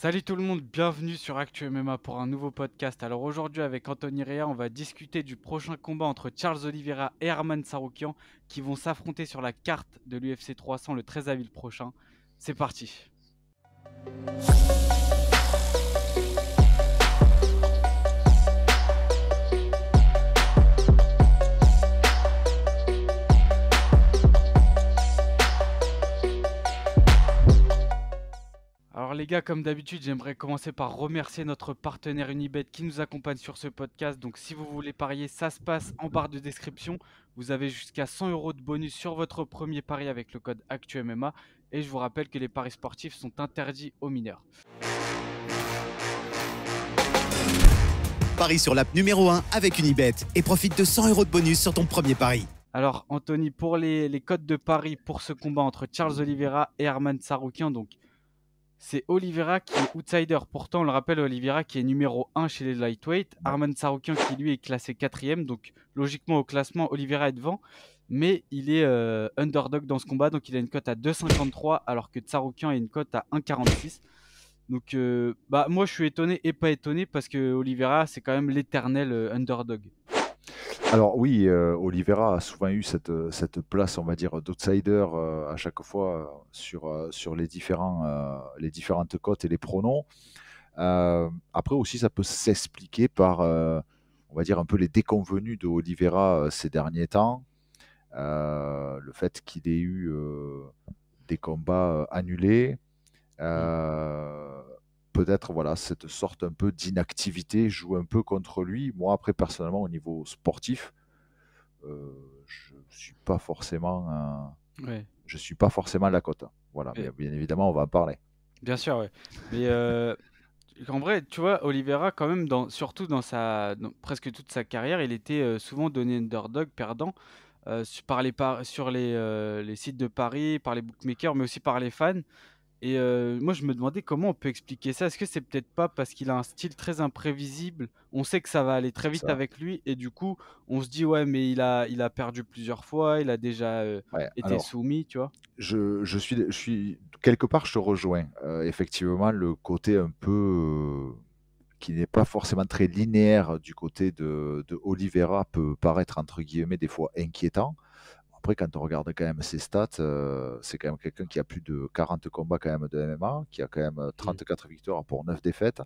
Salut tout le monde, bienvenue sur Actu MMA pour un nouveau podcast. Alors aujourd'hui avec Anthony Rea, on va discuter du prochain combat entre Charles Oliveira et Arman Saroukian qui vont s'affronter sur la carte de l'UFC 300 le 13 avril prochain. C'est parti. les gars, comme d'habitude, j'aimerais commencer par remercier notre partenaire Unibet qui nous accompagne sur ce podcast. Donc si vous voulez parier, ça se passe en barre de description. Vous avez jusqu'à 100 euros de bonus sur votre premier pari avec le code ActuMMA. Et je vous rappelle que les paris sportifs sont interdits aux mineurs. Paris sur l'app numéro 1 avec Unibet et profite de 100 euros de bonus sur ton premier pari. Alors Anthony, pour les, codes de paris pour ce combat entre Charles Oliveira et Herman Saroukian, donc c'est Oliveira qui est outsider. Pourtant, on le rappelle, Oliveira qui est numéro 1 chez les lightweight. Arman Saroukian qui, lui, est classé quatrième. Donc, logiquement, au classement, Oliveira est devant. Mais il est euh, underdog dans ce combat. Donc, il a une cote à 2,53 alors que Tsaroukian a une cote à 1,46. Donc, euh, bah, moi, je suis étonné et pas étonné parce que Oliveira, c'est quand même l'éternel euh, underdog. Alors oui, euh, Oliveira a souvent eu euh, cette, place, on va dire, d'outsider euh, à chaque fois sur, les, différentes cotes et les pronoms. après aussi, ça peut s'expliquer par, on va dire, un peu les déconvenus de Oliveira ces derniers temps. le fait qu'il ait eu des combats annulés peut-être voilà cette sorte un peu d'inactivité joue un peu contre lui. Moi après personnellement au niveau sportif, euh, je suis pas forcément euh, je suis pas forcément la cote. Hein. Voilà, bien évidemment on va en parler. Bien sûr, Mais euh, en vrai, tu vois, Oliveira quand même surtout dans sa presque toute sa carrière, il était euh, souvent donné underdog, perdant. Euh, par les sur les sites de Paris, par les bookmakers, mais aussi par les fans. Et euh, moi, je me demandais comment on peut expliquer ça. Est-ce que c'est peut-être pas parce qu'il a un style très imprévisible On sait que ça va aller très vite avec lui, et du coup, on se dit ouais, mais il a, il a perdu plusieurs fois, il a déjà euh, été soumis, tu vois. Je, je, suis, je suis quelque part, je rejoins. Euh, effectivement, le côté un peu qui n'est pas forcément très linéaire du côté de, de Oliveira peut paraître entre guillemets des fois inquiétant quand on regarde quand même ses stats, euh, c'est quand même quelqu'un qui a plus de 40 combats quand même de MMA, qui a quand même 34 euh, victoires pour 9 défaites.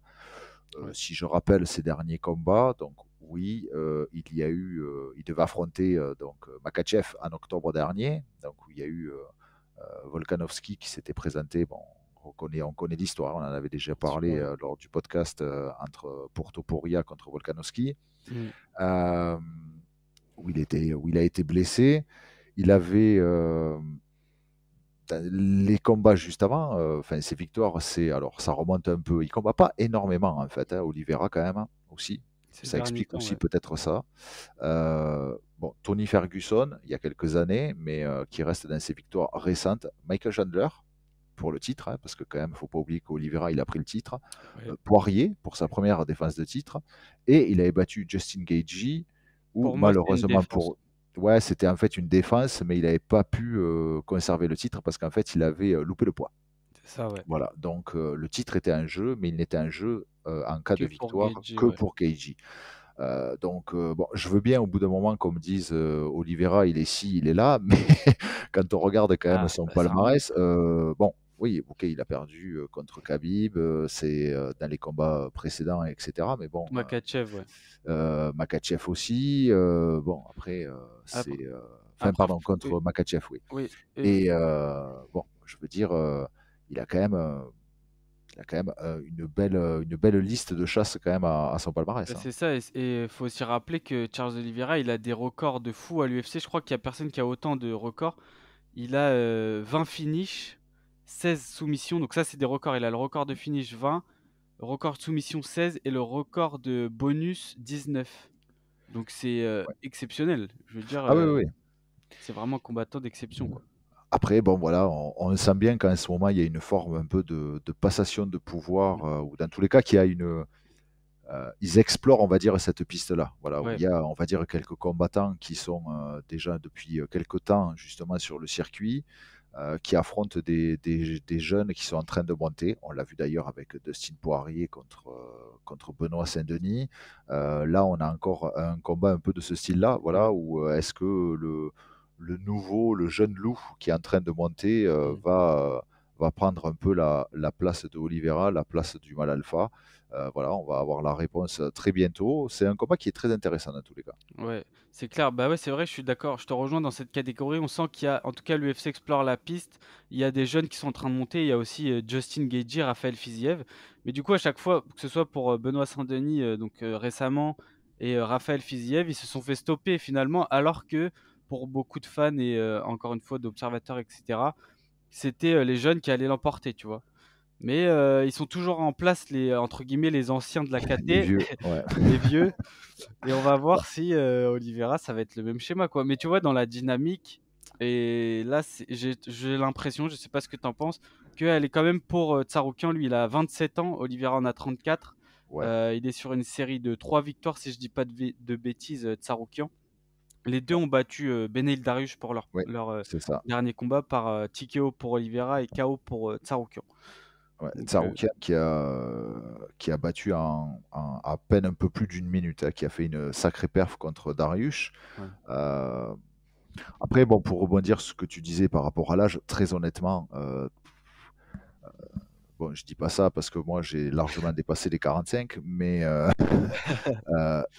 Euh, si je rappelle ses derniers combats, donc oui, il y a eu, il devait affronter donc Makachev en octobre dernier, donc il y a eu Volkanovski qui s'était présenté, bon, on connaît, on connaît l'histoire, on en avait déjà parlé lors du podcast entre Porto contre Volkanovski, mmh. où, il était, où il a été blessé il avait euh, ben, les combats juste avant, euh, enfin ses victoires, c'est alors ça remonte un peu. Il combat pas énormément en fait, hein, Oliveira quand même hein, aussi. Ça explique aussi peut-être ça. Euh, bon, Tony Ferguson, il y a quelques années, mais qui reste dans ses victoires récentes. Michael Chandler, pour le titre, hein, parce que quand même, il faut pas oublier qu'Olivera, il a pris le titre. Poirier, pour sa première défense de titre. Et il avait battu Justin Gagey, où malheureusement pour ouais, c'était en fait une défense, mais il n'avait pas pu euh, conserver le titre parce qu'en fait, il avait euh, loupé le poids. C'est Ça, ouais. Voilà, donc euh, le titre était un jeu, mais il n'était un jeu en cas de victoire que pour Keiji. donc, bon, je veux bien au bout d'un moment, comme disent Oliveira, il est ci, il est là, mais quand on regarde quand même ah, son bah, palmarès, bon, oui, ok, il a perdu contre Khabib, c'est dans les combats précédents, etc. Mais bon. Euh, Makachev, Makachev aussi. bon, après, ah, c'est. Ah, enfin, pardon, contre Makachev, oui. Et, bon, je veux dire, il a quand même a quand même une, belle, une belle liste de chasse quand même à, son palmarès. Bah, hein. C'est ça, et il faut aussi rappeler que Charles Oliveira, il a des records de fou à l'UFC. Je crois qu'il n'y a personne qui a autant de records. Il a 20 finishes 16 soumissions. Donc ça, c'est des records. Il a le record de finish 20, le record de soumission 16 et le record de bonus 19. Donc c'est euh, exceptionnel. Je veux dire, ah euh, c'est vraiment un combattant d'exception. Après, bon, voilà, on, sent bien qu'en ce moment, il y a une forme un peu de, de passation de pouvoir, euh, ou dans tous les cas, qu'il y a une, euh, ils explorent, on va dire, cette piste-là. Voilà, il y a, on va dire, quelques combattants qui sont euh, déjà depuis euh, quelques temps, justement, sur le circuit, qui affrontent des, jeunes qui sont en train de monter. On l'a vu d'ailleurs avec Dustin Poirier contre, contre Benoît Saint-Denis. là, on a encore un combat un peu de ce style-là, voilà, où est-ce que le, le nouveau, le jeune loup qui est en train de monter mmh. va prendre un peu la, place de Oliveira, la place du Mal Alpha. Euh, voilà, on va avoir la réponse très bientôt. C'est un combat qui est très intéressant dans tous les cas. Ouais, c'est clair. Bah ouais, c'est vrai, je suis d'accord. Je te rejoins dans cette catégorie. On sent qu'il y a, en tout cas, l'UFC explore la piste. Il y a des jeunes qui sont en train de monter. Il y a aussi euh, Justin Gaethje, Raphaël Fiziev. Mais du coup, à chaque fois, que ce soit pour euh, Benoît Saint-Denis, donc récemment, et Raphaël Fiziev, ils se sont fait stopper finalement, alors que pour beaucoup de fans et encore une fois d'observateurs, etc., c'était euh, les jeunes qui allaient l'emporter, tu vois. Mais euh, ils sont toujours en place, les, entre guillemets, les anciens de la KT, les vieux. Et on va voir si euh, olivera Oliveira, ça va être le même schéma. quoi. Mais tu vois, dans la dynamique, et là, j'ai l'impression, je sais pas ce que tu en penses, qu'elle est quand même pour Tsaroukian. Lui, il a 27 ans, Oliveira en a 34. il est sur une série de 3 victoires, si je dis pas de bêtises, Tsaroukian les deux ont battu euh, Benel Darius pour leur, dernier combat par Tikeo pour Oliveira et Kao pour Tsaroukian. qui, a, qui a battu en, à peine un peu plus d'une minute, hein, qui a fait une sacrée perf contre Darius. après, bon, pour rebondir sur ce que tu disais par rapport à l'âge, très honnêtement, bon, je dis pas ça parce que moi j'ai largement dépassé les 45, mais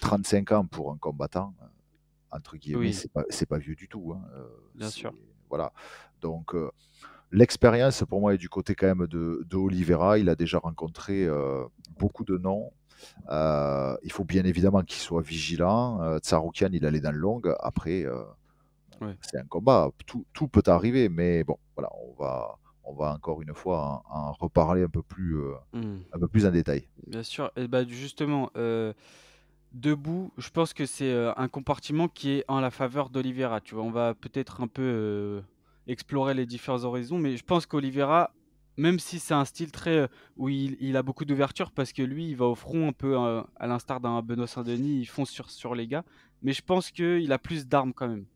35 euh, ans pour un combattant entre guillemets, oui. c'est pas, vieux du tout. Hein, euh, bien sûr. Voilà. Donc, euh, l'expérience, pour moi, est du côté quand même de, de Il a déjà rencontré euh, beaucoup de noms. il faut bien évidemment qu'il soit vigilant. Euh, Tsaroukian, il allait dans le long. Après, c'est un combat. Tout, tout, peut arriver, mais bon, voilà, on va, on va encore une fois en, reparler un peu plus, mmh. un peu plus en détail. Bien sûr. Et bah, justement, debout, je pense que c'est euh, un compartiment qui est en la faveur d'Olivera. Tu vois, on va peut-être un peu euh, explorer les différents horizons, mais je pense qu'Olivera, même si c'est un style très euh, où il, a beaucoup d'ouverture, parce que lui, il va au front un peu à l'instar d'un Benoît Saint-Denis, il fonce sur, sur les gars, mais je pense qu'il a plus d'armes quand même.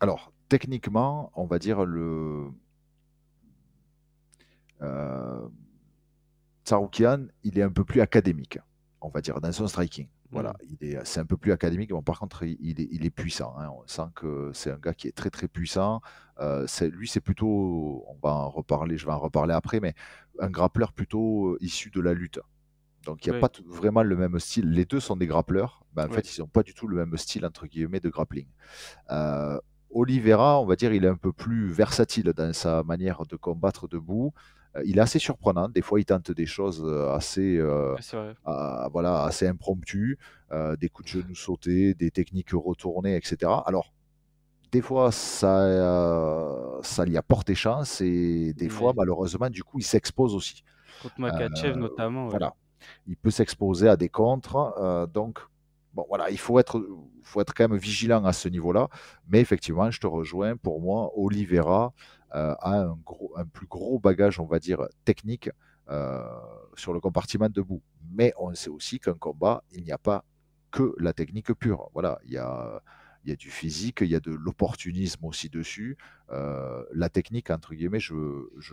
Alors, techniquement, on va dire le. Euh... il est un peu plus académique, on va dire, dans son striking. Voilà, mmh. euh, c'est un peu plus académique. mais par contre, il, est, puissant. Hein. On sent que c'est un gars qui est très très puissant. Euh, lui, c'est plutôt, on va en reparler, je vais en reparler après, mais un grappleur plutôt euh, issu de la lutte. Donc il n'y a pas vraiment le même style. Les deux sont des grappleurs, mais en fait, ils n'ont pas du tout le même style entre guillemets de grappling. olivera Oliveira, on va dire, il est un peu plus versatile dans sa manière de combattre debout. Euh, il est assez surprenant. Des fois, il tente des choses euh, assez, euh, voilà, assez impromptues, des coups de genou sautés, des techniques retournées, etc. Alors, des fois, ça, ça lui apporte des chances et des fois, malheureusement, du coup, il s'expose aussi. Contre Makachev, notamment. Voilà. Il peut s'exposer à des contres. donc, voilà, il faut être, faut être quand même vigilant à ce niveau-là. Mais effectivement, je te rejoins. Pour moi, Oliveira euh, a un, gros, un, plus gros bagage, on va dire, technique euh, sur le compartiment debout. Mais on sait aussi qu'un combat, il n'y a pas que la technique pure. Voilà, il y a il y du physique, il y a de l'opportunisme aussi dessus. Euh, la technique, entre guillemets, je,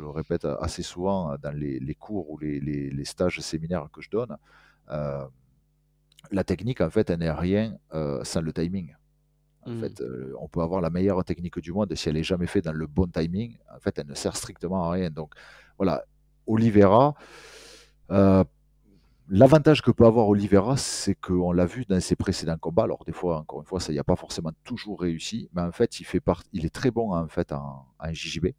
répète assez souvent dans les, cours ou les, les, stages séminaires que je donne, la technique, en fait, elle n'est rien euh, sans le timing. En mmh. fait, euh, on peut avoir la meilleure technique du monde, et si elle n'est jamais faite dans le bon timing, en fait, elle ne sert strictement à rien. Donc, voilà, Oliveira, euh, l'avantage que peut avoir Oliveira, c'est qu'on l'a vu dans ses précédents combats. Alors, des fois, encore une fois, ça n'y a pas forcément toujours réussi, mais en fait, il, fait il est très bon en, fait, en, JJB.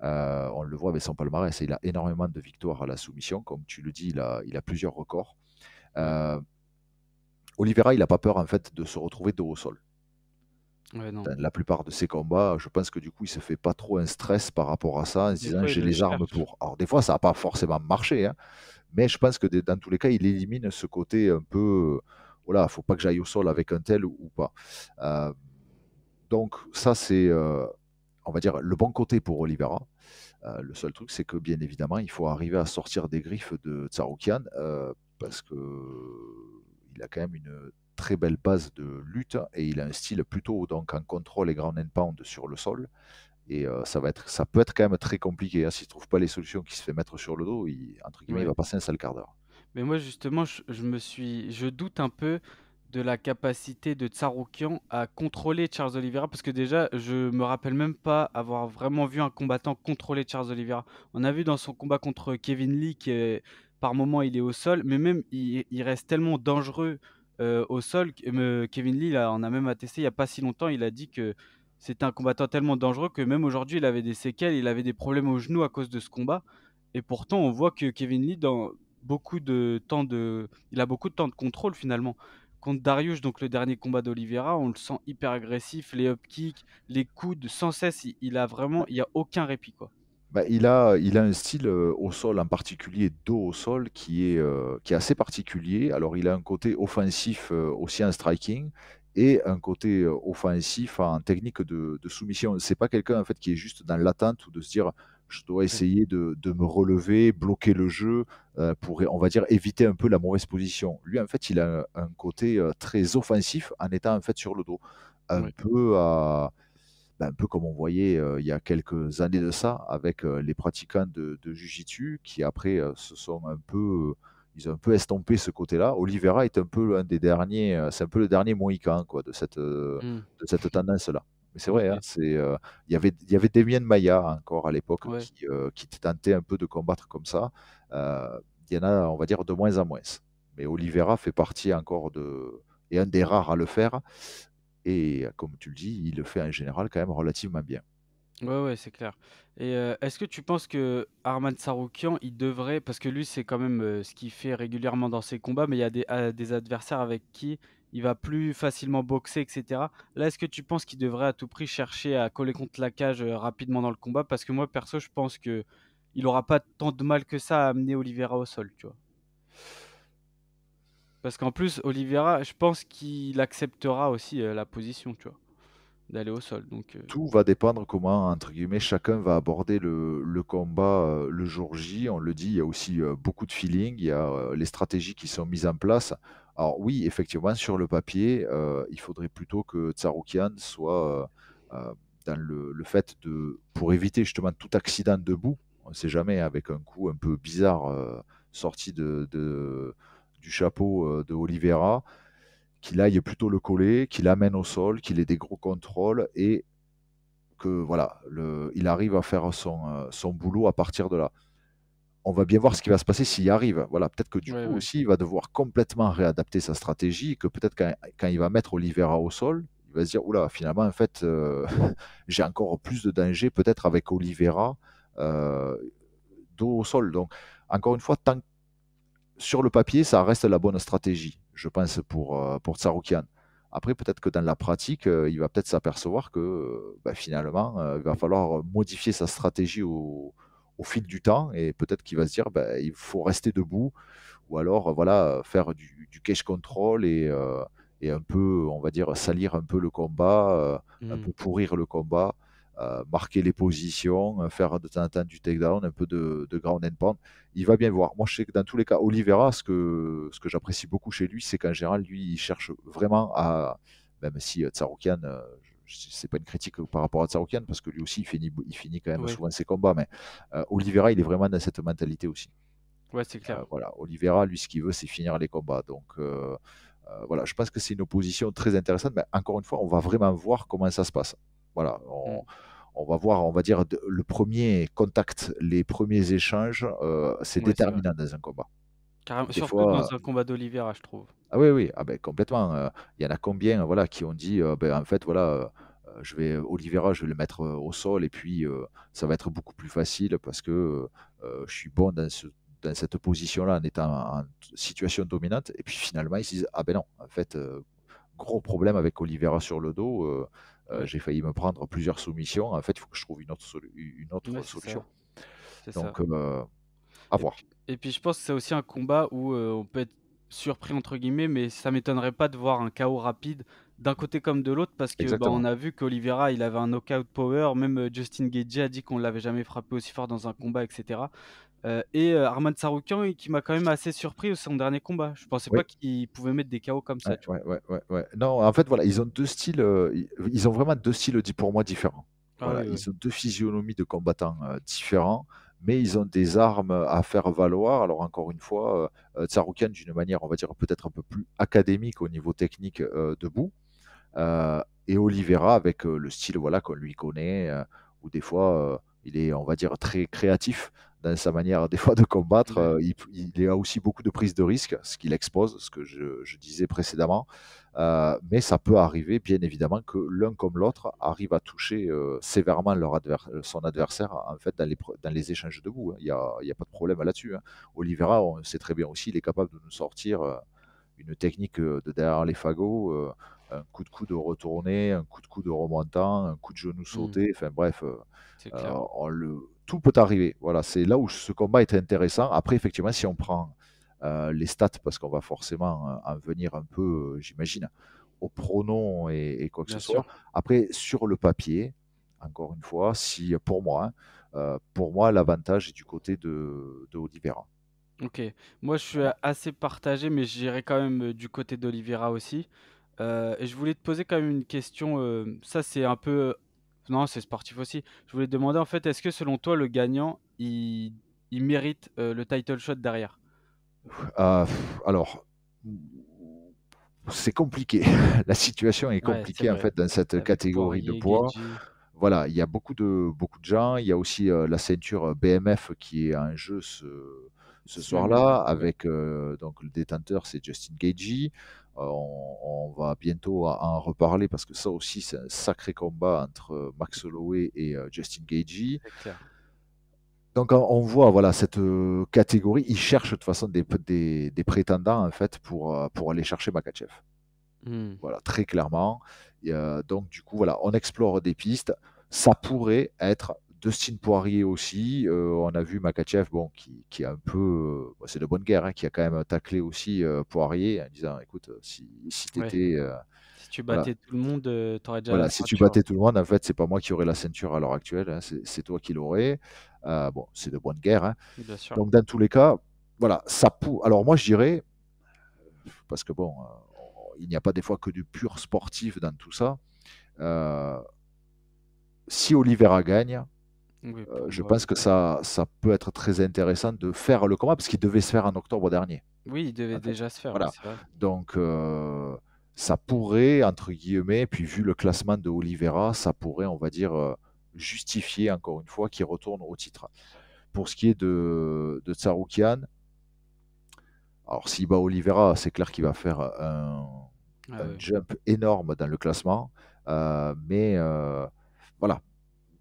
on le voit avec son palmarès, il a énormément de victoires à la soumission. Comme tu le dis, il a, plusieurs records. Olivera, il n'a pas peur en fait de se retrouver dos au sol. la plupart de ses combats, je pense que du coup, il se fait pas trop un stress par rapport à ça en se disant j'ai les armes pour. Alors, des fois, ça n'a pas forcément marché, hein, mais je pense que dans tous les cas, il élimine ce côté un peu euh, voilà, faut pas que j'aille au sol avec un tel ou, pas. Euh, donc, ça, c'est, euh, on va dire, le bon côté pour Olivera. le seul truc, c'est que bien évidemment, il faut arriver à sortir des griffes de Tsaroukian parce que il a quand même une très belle base de lutte et il a un style plutôt donc en contrôle et ground and pound sur le sol. Et euh, ça, va être, ça peut être quand même très compliqué. Hein. S'il ne trouve pas les solutions qui se fait mettre sur le dos, il, entre guillemets, va passer un sale quart d'heure. Mais moi, justement, je, me suis, je doute un peu de la capacité de Tsaroukian à contrôler Charles Oliveira parce que déjà je ne me rappelle même pas avoir vraiment vu un combattant contrôler Charles Oliveira. On a vu dans son combat contre Kevin Lee qui par moment il est au sol, mais même il, reste tellement dangereux euh, au sol. Euh, Kevin Lee là, on a même attesté il n'y a pas si longtemps, il a dit que c'était un combattant tellement dangereux que même aujourd'hui il avait des séquelles, il avait des problèmes au genou à cause de ce combat. Et pourtant on voit que Kevin Lee dans beaucoup de temps de, il a beaucoup de temps de contrôle finalement. Contre Darius, donc le dernier combat d'Olivera, on le sent hyper agressif, les up kicks, les coudes, sans cesse, il, il a vraiment, il y a aucun répit quoi. Bah, il a, il a un style euh, au sol, en particulier dos au sol, qui est, euh, qui est assez particulier. Alors, il a un côté offensif euh, aussi en striking et un côté offensif en technique de, de soumission. C'est pas quelqu'un en fait qui est juste dans l'attente ou de se dire je dois mmh. essayer de, me relever, bloquer le jeu pour, on va dire, éviter un peu la mauvaise position. Lui, en fait, il a un, côté très offensif en étant en fait sur le dos, un peu à, ben, un peu comme on voyait euh, il y a quelques années de ça avec euh, les pratiquants de, de qui après euh, se sont un peu ils ont un peu estompé ce côté-là. Olivera est un peu l'un des derniers, c'est un peu le dernier Mohican quoi, de cette, mmh. de cette tendance-là. Mais c'est vrai, hein, c'est, il y il avait, y avait de Maya encore à l'époque qui, tentait un peu de combattre comme ça. Il y en a, on va dire, de moins en moins. Mais Olivera fait partie encore de, et un des rares à le faire, et comme tu le dis, il le fait en général quand même relativement bien. Ouais, ouais, c'est clair. Et euh, est-ce que tu penses que Arman Saroukian, il devrait, parce que lui, c'est quand même euh, ce qu'il fait régulièrement dans ses combats, mais il y a des, euh, adversaires avec qui il va plus facilement boxer, etc. Là, est-ce que tu penses qu'il devrait à tout prix chercher à coller contre la cage rapidement dans le combat Parce que moi, perso, je pense que il aura pas tant de mal que ça à amener Oliveira au sol, tu vois. Parce qu'en plus, Oliveira, je pense qu'il acceptera aussi euh, la position, tu vois, d'aller au sol. Donc, euh, Tout va dépendre comment, entre guillemets, chacun va aborder le, combat euh, le jour J. On le dit, il y a aussi beaucoup de feeling, il y a les stratégies qui sont mises en place. Alors oui, effectivement, sur le papier, il faudrait plutôt que Tsaroukian soit dans le, fait de, pour éviter justement tout accident debout, on ne sait jamais, avec un coup un peu bizarre sorti de du chapeau euh, de Oliveira, qu'il aille plutôt le coller, qu'il amène au sol, qu'il ait des gros contrôles et que voilà, le, il arrive à faire son, euh, boulot à partir de là. On va bien voir ce qui va se passer s'il y arrive. Voilà, peut-être que du coup aussi, il va devoir complètement réadapter sa stratégie, que peut-être quand, il va mettre Oliveira au sol, il va se dire, oula, finalement, en fait, euh, j'ai encore plus de danger peut-être avec Oliveira euh, au sol. Donc, encore une fois, tant sur le papier, ça reste la bonne stratégie, je pense, pour, euh, pour Tsaroukian. Après, peut-être que dans la pratique, euh, il va peut-être s'apercevoir que euh, bah, finalement, il va falloir modifier sa stratégie au, fil du temps et peut-être qu'il va se dire ben, il faut rester debout ou alors voilà faire du, cash control et, un peu, on va dire, salir un peu le combat, mmh. pourrir le combat. Euh, marquer les positions, euh, faire de temps en temps du takedown, un peu de, ground and pound. Il va bien voir. Moi, je sais que dans tous les cas, olivera ce que, ce que j'apprécie beaucoup chez lui, c'est qu'en général, lui, il cherche vraiment à. Même si euh, Tsaroukian, c'est pas une critique par rapport à Tsaroukian, parce que lui aussi, il finit, il finit quand même souvent ses combats, mais olivera Oliveira, il est vraiment dans cette mentalité aussi. Ouais, c'est clair. voilà, Oliveira, lui, ce qu'il veut, c'est finir les combats. Donc, voilà, je pense que c'est une opposition très intéressante. Mais encore une fois, on va vraiment voir comment ça se passe. Voilà, mm. on, va voir, on va dire, le premier contact, les premiers échanges, euh, c'est déterminant dans un combat. Carrément, surtout dans un combat d'Olivera, je trouve. Ah oui, oui, ah ben, complètement. Euh, il y en a combien voilà, qui ont dit, euh, ben, en fait, voilà je vais Olivera, je vais le mettre au sol et puis ça va être beaucoup plus facile parce que je suis bon dans, cette position-là en étant en situation dominante. Et puis finalement, ils se disent ah ben non, en fait, gros problème avec Olivera sur le dos. Euh, j'ai failli me prendre plusieurs soumissions. En fait, il faut que je trouve une autre, une autre solution. Donc, euh, à voir. et puis, je pense que c'est aussi un combat où euh, on peut être surpris, entre guillemets, mais ça m'étonnerait pas de voir un chaos rapide d'un côté comme de l'autre parce que bah, on a vu qu'Olivera il avait un knockout power, même euh, Justin Gage a dit qu'on l'avait jamais frappé aussi fort dans un combat, etc. et euh, euh, Armand Arman Saroukian qui m'a quand même assez surpris au son dernier combat. Je pensais pas qu'il pouvait mettre des KO comme ça. Ouais, ouais, ouais, Non, en fait voilà, ils ont deux styles, ils ont vraiment deux styles pour moi différents. Ah ils ont deux physionomies de combattants différents mais ils ont des armes à faire valoir. Alors encore une fois, euh, d'une manière, on va dire peut-être un peu plus académique au niveau technique debout, euh, et olivera avec euh, le style voilà qu'on lui connaît, euh, ou des fois il est, on va dire, très créatif dans sa manière des fois de combattre. il, a aussi beaucoup de prises de risque, ce qu'il expose, ce que je, disais précédemment. mais ça peut arriver, bien évidemment, que l'un comme l'autre arrive à toucher sévèrement leur son adversaire, en fait, dans les, dans les échanges debout. Hein. Il hein. n'y a, pas de problème là-dessus. Hein. Olivera, on sait très bien aussi, il est capable de nous sortir une technique euh, de derrière les fagots, euh, un coup de coude retourné, un coup de coude remontant, un coup de genou mmh. sauté, enfin bref, euh, on le, tout peut arriver. Voilà, c'est là où ce combat est intéressant. Après, effectivement, si on prend les stats, parce qu'on va forcément en venir un peu, j'imagine, au pronom et, quoi que ce soit. Après, sur le papier, encore une fois, si pour moi, hein, pour moi, l'avantage est du côté de, de Olivera. Ok, moi je suis assez partagé, mais j'irai quand même euh, du côté d'Olivera aussi. Euh, et je voulais te poser quand même une question. Euh, ça, c'est un peu. Non, c'est sportif aussi. Je voulais te demander en fait, est-ce que selon toi, le gagnant, il, mérite le title shot derrière? Ah, alors, c'est compliqué. La situation est compliquée en fait dans cette catégorie de poids. Voilà, il y a beaucoup de, beaucoup de gens. Il y a aussi la ceinture BMF qui est un jeu ce, ce soir-là avec euh, donc le détenteur c'est Justin Gagey. Euh, on, va bientôt en reparler parce que ça aussi c'est un sacré combat entre euh, Max Holloway et Justin Gagey. Donc on voit voilà cette catégorie, ils cherchent de toute façon des, prétendants en fait pour, pour aller chercher Makachev. Hmm. Voilà, très clairement. donc du coup voilà, on explore des pistes. Ça pourrait être Dustin Poirier aussi. Euh, on a vu Makachev, bon, qui, qui a un peu. Euh, c'est de bonne guerre, hein, qui a quand même taclé aussi euh, Poirier en disant écoute, si, tu étais. si tu battais tout le monde, tu aurais déjà. Voilà, si tu battais tout le monde, en fait, c'est pas moi qui aurais la ceinture à l'heure actuelle, hein, c'est toi qui l'aurais. bon, c'est de bonne guerre. Hein. Donc, dans tous les cas, voilà, ça pou... Alors, moi, je dirais, parce que bon, il n'y a pas des fois que du pur sportif dans tout ça. si Olivera gagne, euh, je pense que ça, ça peut être très intéressant de faire le combat parce qu'il devait se faire en octobre dernier. Oui, il devait déjà se faire. Voilà. Donc, euh, ça pourrait, entre guillemets, puis vu le classement de Olivera ça pourrait, on va dire, euh, justifier encore une fois qu'il retourne au titre. Pour ce qui est de, de Tsaroukian, alors si bat Oliveira, c'est clair qu'il va faire un, ah jump énorme dans le classement. mais voilà,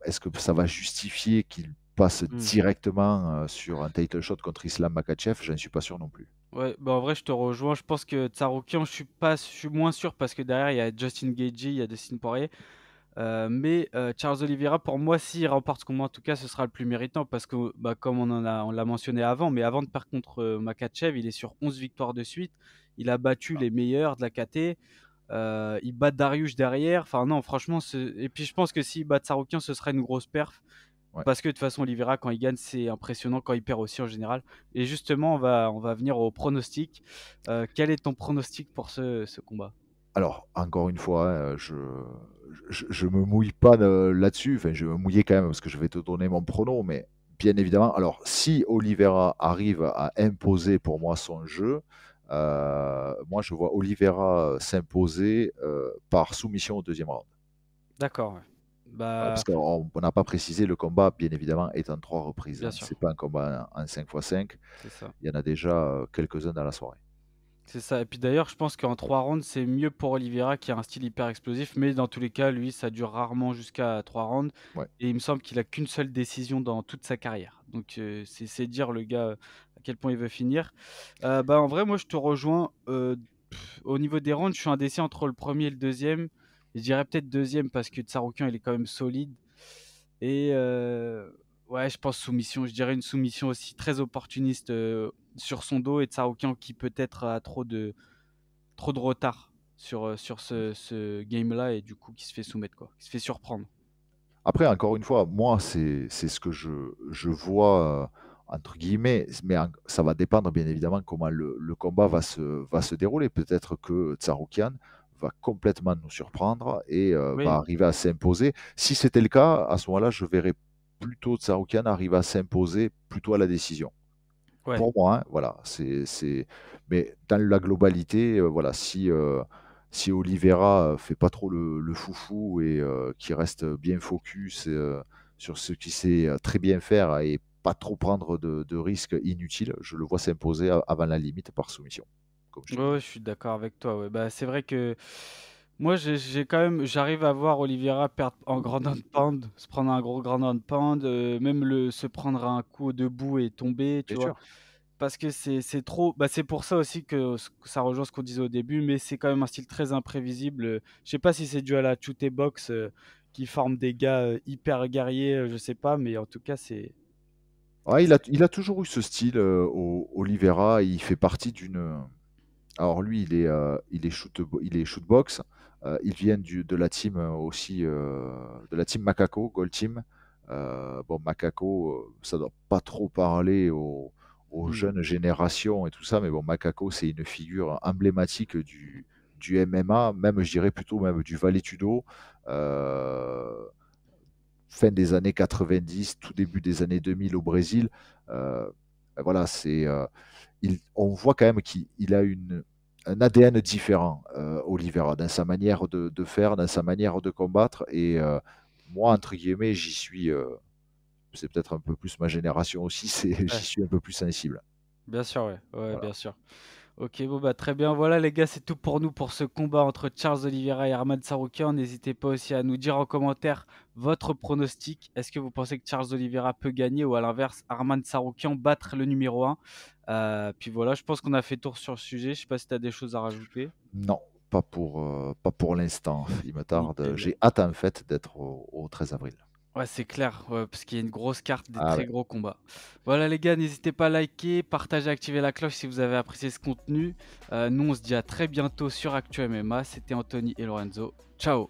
est-ce que ça va justifier qu'il passe hmm. directement euh, sur un title shot contre Islam Makachev Je ne suis pas sûr non plus. Ouais, bah en vrai, je te rejoins. Je pense que Tsaroukian, je suis je suis moins sûr parce que derrière il y a Justin Gagey, il y a Dustin Poirier. Euh, mais euh, Charles Oliveira, pour moi, s'il remporte ce moi, en tout cas, ce sera le plus méritant parce que, bah, comme on en a, on l'a mentionné avant, mais avant de perdre contre Makachev, il est sur 11 victoires de suite. Il a battu ah. les meilleurs de la KT il euh, ils battent Darius derrière. Enfin, non, franchement. Et puis, je pense que s'ils battent Saroukian, ce serait une grosse perf. Parce que de toute façon, Olivera, quand il gagne, c'est impressionnant. Quand il perd aussi, en général. Et justement, on va, on va venir au pronostic. Euh, quel est ton pronostic pour ce, combat Alors, encore une fois, hein, je. Je, me mouille pas euh, là-dessus, enfin, je vais me mouiller quand même parce que je vais te donner mon prono, mais bien évidemment, alors si Olivera arrive à imposer pour moi son jeu, euh, moi, je vois Oliveira euh, s'imposer euh, par soumission au deuxième round. D'accord. Bah, parce qu'on n'a pas précisé, le combat, bien évidemment, est en trois reprises. Hein. Ce pas un combat en 5x5. Il y en a déjà quelques-uns dans la soirée. C'est ça. Et puis d'ailleurs, je pense qu'en 3 rounds, c'est mieux pour Oliveira qui a un style hyper explosif. Mais dans tous les cas, lui, ça dure rarement jusqu'à trois rounds. Et il me semble qu'il a qu'une seule décision dans toute sa carrière. Donc euh, c'est dire le gars à quel point il veut finir. Euh, bah, en vrai, moi, je te rejoins. Euh, au niveau des rounds, je suis indécis entre le premier et le deuxième. Je dirais peut-être deuxième parce que Tsaroukian, il est quand même solide. Et Ouais, je pense soumission. Je dirais une soumission aussi très opportuniste euh, sur son dos et de qui peut-être a trop de, trop de retard sur, euh, sur ce, ce game-là et du coup qui se fait soumettre, quoi, qui se fait surprendre. Après, encore une fois, moi, c'est ce que je, je vois, euh, entre guillemets, mais ça va dépendre bien évidemment comment le, combat va se, va se dérouler. Peut-être que Tsaroukian va complètement nous surprendre et va arriver à s'imposer. Si c'était le cas, à ce moment-là, je verrais plutôt Tsaroukian arrive à s'imposer plutôt à la décision. Pour moi, hein, voilà. C'est, Mais dans la globalité, euh, voilà, si, euh, si Oliveira euh, fait pas trop le, foufou et qui reste bien focus sur ce qu'il sait très bien faire et pas trop prendre de, risques inutiles, je le vois s'imposer avant la limite par soumission. Comme je, suis d'accord avec toi. Bah, c'est vrai que moi, j'ai quand même, j'arrive à voir Oliveira perdre en grand pound, se prendre un gros grand pound, euh, même le se prendre un coup debout et tomber, tu vois. Parce que c'est trop. Bah, c'est pour ça aussi que ça rejoint ce qu'on disait au début, mais c'est quand même un style très imprévisible. Je sais pas si c'est dû à la chute box euh, qui forme des gars euh, hyper guerriers, je sais pas, mais en tout cas, c'est ah, il, a, il, a, toujours eu ce style, Oliveira. Il fait partie d'une. Alors lui, il est, il est, shoot, il est shootbox, euh, ils viennent du, de la team euh, aussi, euh, de la team Macaco, Gold Team. bon, Macaco, ça doit pas trop parler aux, hmm. jeunes générations et tout ça, mais bon, Macaco, c'est une figure emblématique du, du MMA, même je dirais plutôt même du Valetudo. Tudo, fin des années 90, tout début des années 2000 au Brésil. Ben voilà, c'est, on voit quand même qu'il a une, un ADN différent, euh, Olivera dans sa manière de, faire, dans sa manière de combattre. Et euh, moi, entre guillemets, j'y suis. Euh, c'est peut-être un peu plus ma génération aussi, j'y suis un peu plus sensible. Bien sûr, ouais, bien sûr. Ok, bon bah très bien. Voilà les gars, c'est tout pour nous pour ce combat entre Charles Oliveira et Armand Saroukian. N'hésitez pas aussi à nous dire en commentaire votre pronostic. Est-ce que vous pensez que Charles Oliveira peut gagner ou à l'inverse Armand Saroukian battre le numéro 1 euh, Puis voilà, je pense qu'on a fait tour sur le sujet. Je sais pas si tu as des choses à rajouter. Non, pas pour, euh, pour l'instant. Il me tarde. J'ai hâte en fait d'être au 13 avril. Ouais, c'est clair, parce qu'il y a une grosse carte des ah très gros combats. Voilà les gars, n'hésitez pas à liker, partager, activer la cloche si vous avez apprécié ce contenu. Euh, nous, on se dit à très bientôt sur Actu MMA. C'était Anthony et Lorenzo. Ciao